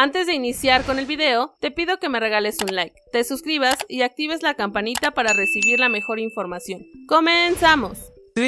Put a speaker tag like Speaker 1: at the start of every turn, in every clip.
Speaker 1: Antes de iniciar con el video, te pido que me regales un like, te suscribas y actives la campanita para recibir la mejor información. ¡Comenzamos!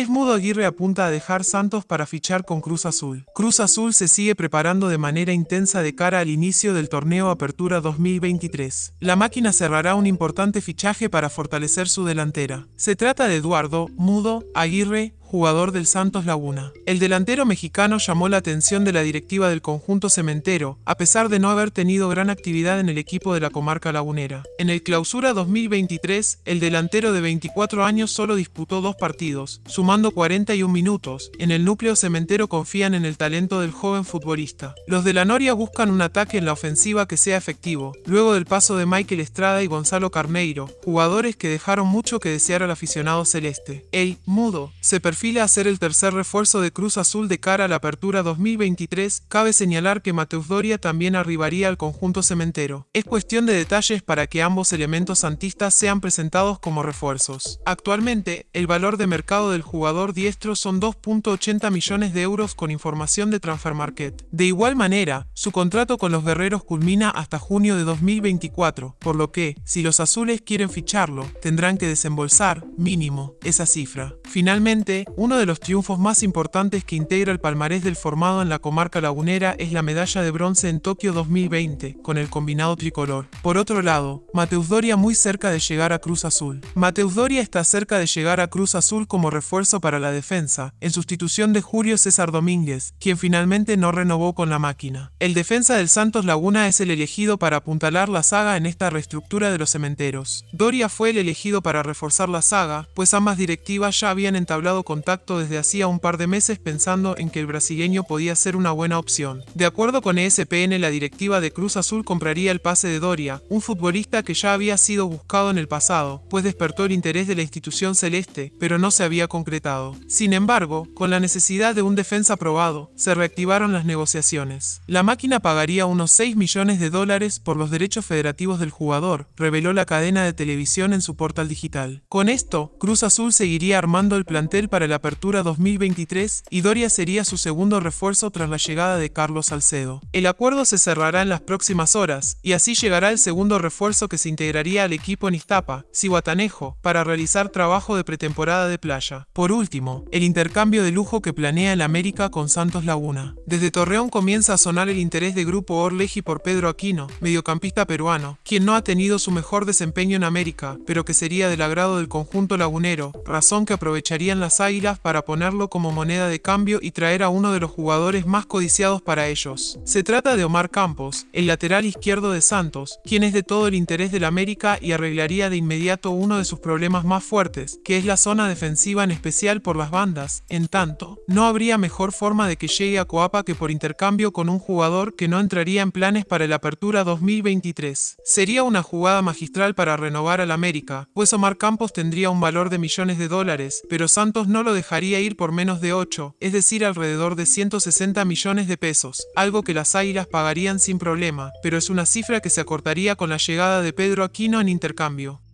Speaker 1: Mudo Aguirre apunta a dejar Santos para fichar con Cruz Azul. Cruz Azul se sigue preparando de manera intensa de cara al inicio del torneo Apertura 2023. La máquina cerrará un importante fichaje para fortalecer su delantera. Se trata de Eduardo Mudo Aguirre, jugador del Santos Laguna. El delantero mexicano llamó la atención de la directiva del conjunto cementero, a pesar de no haber tenido gran actividad en el equipo de la comarca lagunera. En el clausura 2023, el delantero de 24 años solo disputó dos partidos, sumando 41 minutos. En el núcleo cementero confían en el talento del joven futbolista. Los de la Noria buscan un ataque en la ofensiva que sea efectivo, luego del paso de Michael Estrada y Gonzalo Carneiro, jugadores que dejaron mucho que desear al aficionado celeste. El Mudo se fila a ser el tercer refuerzo de Cruz Azul de cara a la apertura 2023, cabe señalar que Mateus Doria también arribaría al conjunto cementero. Es cuestión de detalles para que ambos elementos santistas sean presentados como refuerzos. Actualmente, el valor de mercado del jugador diestro son 2.80 millones de euros con información de Market. De igual manera, su contrato con los guerreros culmina hasta junio de 2024, por lo que, si los azules quieren ficharlo, tendrán que desembolsar, mínimo, esa cifra. Finalmente, uno de los triunfos más importantes que integra el palmarés del formado en la comarca lagunera es la medalla de bronce en Tokio 2020, con el combinado tricolor. Por otro lado, Mateus Doria muy cerca de llegar a Cruz Azul. Mateus Doria está cerca de llegar a Cruz Azul como refuerzo para la defensa, en sustitución de Julio César Domínguez, quien finalmente no renovó con la máquina. El defensa del Santos Laguna es el elegido para apuntalar la saga en esta reestructura de los cementeros. Doria fue el elegido para reforzar la saga, pues ambas directivas ya habían habían entablado contacto desde hacía un par de meses pensando en que el brasileño podía ser una buena opción. De acuerdo con ESPN, la directiva de Cruz Azul compraría el pase de Doria, un futbolista que ya había sido buscado en el pasado, pues despertó el interés de la institución celeste, pero no se había concretado. Sin embargo, con la necesidad de un defensa aprobado, se reactivaron las negociaciones. La máquina pagaría unos 6 millones de dólares por los derechos federativos del jugador, reveló la cadena de televisión en su portal digital. Con esto, Cruz Azul seguiría armando el plantel para la apertura 2023 y Doria sería su segundo refuerzo tras la llegada de Carlos Salcedo. El acuerdo se cerrará en las próximas horas y así llegará el segundo refuerzo que se integraría al equipo en Iztapa, Cihuatanejo, para realizar trabajo de pretemporada de playa. Por último, el intercambio de lujo que planea el América con Santos Laguna. Desde Torreón comienza a sonar el interés de Grupo Orleji por Pedro Aquino, mediocampista peruano, quien no ha tenido su mejor desempeño en América, pero que sería del agrado del conjunto lagunero, razón que aprovechó echarían las águilas para ponerlo como moneda de cambio y traer a uno de los jugadores más codiciados para ellos. Se trata de Omar Campos, el lateral izquierdo de Santos, quien es de todo el interés del América y arreglaría de inmediato uno de sus problemas más fuertes, que es la zona defensiva en especial por las bandas. En tanto, no habría mejor forma de que llegue a Coapa que por intercambio con un jugador que no entraría en planes para la apertura 2023. Sería una jugada magistral para renovar al América, pues Omar Campos tendría un valor de millones de dólares, pero Santos no lo dejaría ir por menos de 8, es decir, alrededor de 160 millones de pesos, algo que las Águilas pagarían sin problema, pero es una cifra que se acortaría con la llegada de Pedro Aquino en intercambio.